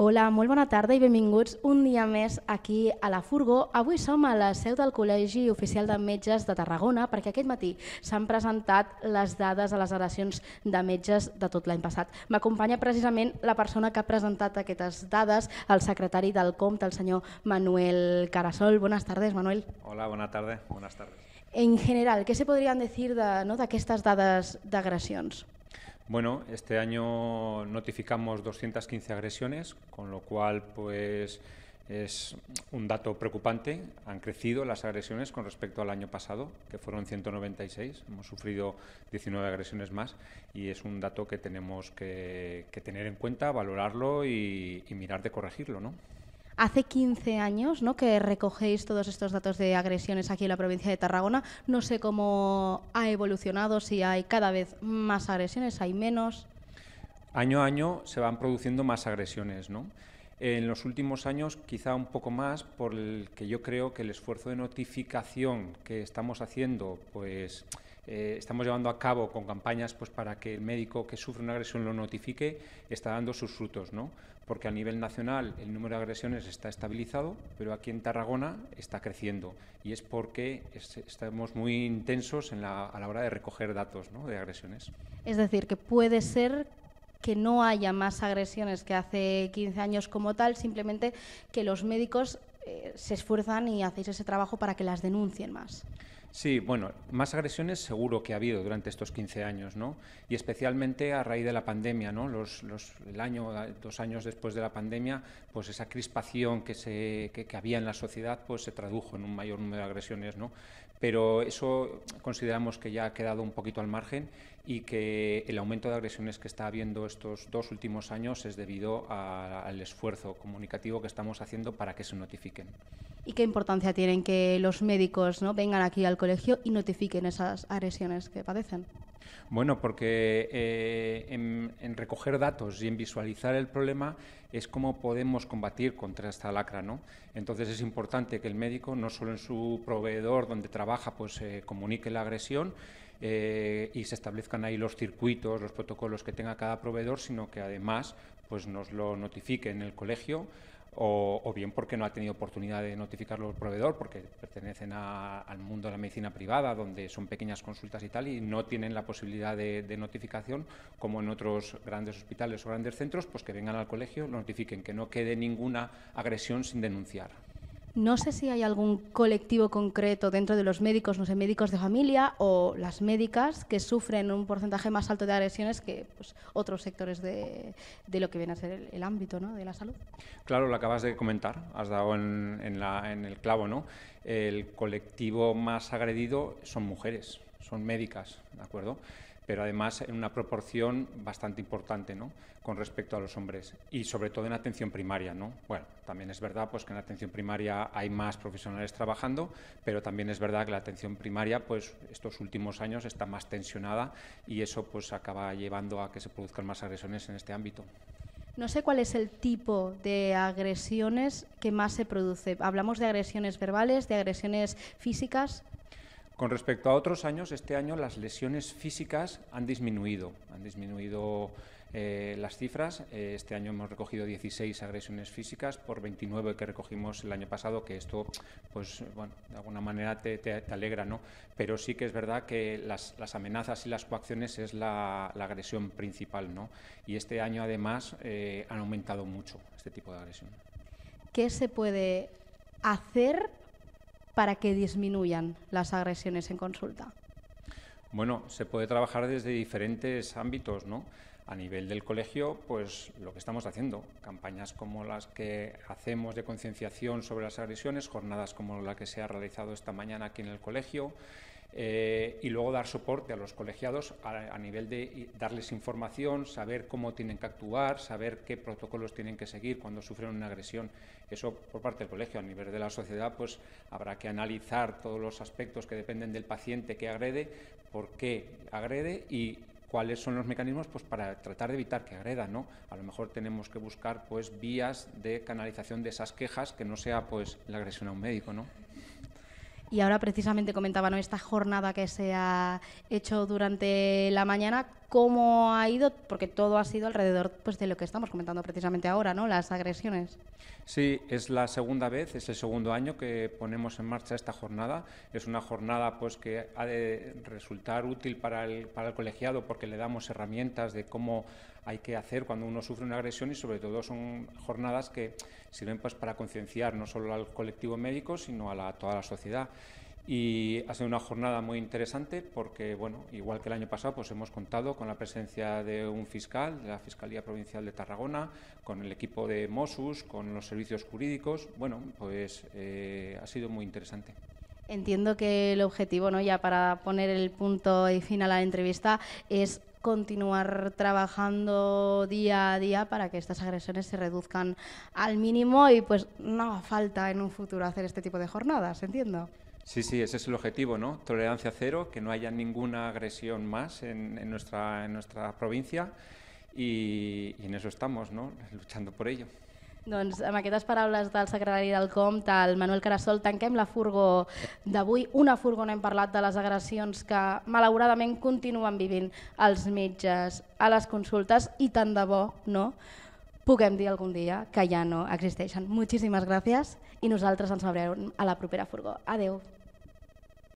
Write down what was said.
Hola, molt bona tarda i benvinguts un dia més aquí a la Furgó. Avui som a la seu del Col·legi Oficial de Metges de Tarragona perquè aquest matí s'han presentat les dades a les eleccions de metges de tot l'any passat. M'acompanya precisament la persona que ha presentat aquestes dades, el secretari del Compte, el senyor Manuel Carasol. Bones tardes, Manuel. Hola, bona tarda. Buenas tardes. En general, què se podrien dir d'aquestes de, no, dades d'agressions? Bueno, este año notificamos 215 agresiones, con lo cual pues es un dato preocupante. Han crecido las agresiones con respecto al año pasado, que fueron 196. Hemos sufrido 19 agresiones más y es un dato que tenemos que, tener en cuenta, valorarlo y, y mirar de corregirlo, ¿no? Hace 15 años ¿no? que recogéis todos estos datos de agresiones aquí en la provincia de Tarragona. No sé cómo ha evolucionado, si hay cada vez más agresiones, hay menos. Año a año se van produciendo más agresiones, ¿no? En los últimos años, quizá un poco más, por el que yo creo que el esfuerzo de notificación que estamos haciendo, pues eh, estamos llevando a cabo con campañas pues, para que el médico que sufre una agresión lo notifique, está dando sus frutos, ¿no? porque a nivel nacional el número de agresiones está estabilizado, pero aquí en Tarragona está creciendo y es porque estamos muy intensos a la hora de recoger datos de agresiones. Es decir, que puede ser que no haya más agresiones que hace 15 años como tal, simplemente que los médicos eh, se esfuerzan y hacéis ese trabajo para que las denuncien más. Sí, bueno, más agresiones seguro que ha habido durante estos 15 años, ¿no? Y especialmente a raíz de la pandemia, ¿no? el año, dos años después de la pandemia, pues esa crispación que, se, había en la sociedad, pues se tradujo en un mayor número de agresiones, ¿no? Pero eso consideramos que ya ha quedado un poquito al margen y que el aumento de agresiones que está habiendo estos dos últimos años es debido al esfuerzo comunicativo que estamos haciendo para que se notifiquen. ¿Y qué importancia tienen que los médicos ¿no? vengan aquí al colegio y notifiquen esas agresiones que padecen. Bueno, porque eh, en, recoger datos y en visualizar el problema es como podemos combatir contra esta lacra, ¿no? Entonces es importante que el médico, no solo en su proveedor donde trabaja, pues eh, comunique la agresión eh, y se establezcan ahí los circuitos, los protocolos que tenga cada proveedor, sino que además pues nos lo notifique en el colegio o, bien porque no ha tenido oportunidad de notificarlo el proveedor, porque pertenecen al mundo de la medicina privada, donde son pequeñas consultas y tal, y no tienen la posibilidad de, de, notificación, como en otros grandes hospitales o grandes centros, pues que vengan al colegio, lo notifiquen, que no quede ninguna agresión sin denunciar. No sé si hay algún colectivo concreto dentro de los médicos, no sé, médicos de familia o las médicas que sufren un porcentaje más alto de agresiones que pues, otros sectores de, lo que viene a ser el, ámbito ¿no? de la salud. Claro, lo acabas de comentar, has dado en, en el clavo, ¿no? El colectivo más agredido son mujeres, son médicas, ¿de acuerdo? pero además en una proporción bastante importante ¿no? con respecto a los hombres y sobre todo en atención primaria. ¿no? Bueno, también es verdad pues, que en atención primaria hay más profesionales trabajando, pero también es verdad que la atención primaria pues, estos últimos años está más tensionada y eso pues, acaba llevando a que se produzcan más agresiones en este ámbito. No sé cuál es el tipo de agresiones que más se produce. ¿Hablamos de agresiones verbales, de agresiones físicas? Con respecto a otros años, este año las lesiones físicas han disminuido, han disminuido eh, las cifras. Eh, este año hemos recogido 16 agresiones físicas por 29 que recogimos el año pasado, que esto, pues, bueno, de alguna manera te, alegra, ¿no? Pero sí que es verdad que las, amenazas y las coacciones es la, agresión principal, ¿no? Y este año, además, eh, han aumentado mucho este tipo de agresión. ¿Qué se puede hacer para que disminuyan las agresiones en consulta? Bueno, se puede trabajar desde diferentes ámbitos, ¿no? A nivel del colegio, pues lo que estamos haciendo, campañas como las que hacemos de concienciación sobre las agresiones, jornadas como la que se ha realizado esta mañana aquí en el colegio, eh, y luego dar soporte a los colegiados a, nivel de darles información, saber cómo tienen que actuar, saber qué protocolos tienen que seguir cuando sufren una agresión. Eso por parte del colegio. A nivel de la sociedad, pues habrá que analizar todos los aspectos que dependen del paciente que agrede, por qué agrede y cuáles son los mecanismos pues para tratar de evitar que agreda, ¿no? A lo mejor tenemos que buscar pues vías de canalización de esas quejas que no sea pues la agresión a un médico, ¿no? Y ahora precisamente comentaba esta jornada que se ha hecho durante la mañana cómo ha ido, porque todo ha sido alrededor pues, de lo que estamos comentando precisamente ahora, ¿no? Las agresiones. Sí, es la segunda vez, es el segundo año que ponemos en marcha esta jornada. Es una jornada pues, que ha de resultar útil para el, para el colegiado porque le damos herramientas de cómo hay que hacer cuando uno sufre una agresión y sobre todo son jornadas que sirven pues, para concienciar no solo al colectivo médico, sino a toda la sociedad y ha sido una jornada muy interesante porque, bueno, igual que el año pasado, pues hemos contado con la presencia de un fiscal de la Fiscalía Provincial de Tarragona, con el equipo de Mosus, con los servicios jurídicos. Bueno, pues eh, ha sido muy interesante. Entiendo que el objetivo, ¿no? ya para poner el punto y fin a la entrevista, es continuar trabajando día a día para que estas agresiones se reduzcan al mínimo y pues no falta en un futuro hacer este tipo de jornadas, entiendo. Sí, sí, ese es el objetivo, ¿no? Tolerancia cero, que no haya ninguna agresión más en, en nuestra, en nuestra província i, i en eso estamos, ¿no? Luchando por ello. Doncs amb aquestes paraules del secretari del Comte, el Manuel Carasol, tanquem la furgó d'avui. Una furgó on hem parlat de les agressions que malauradament continuen vivint els metges a les consultes i tant de bo no puguem dir algun dia que ja no existeixen. Moltíssimes gràcies i nosaltres ens veurem a la propera furgó. Adeu.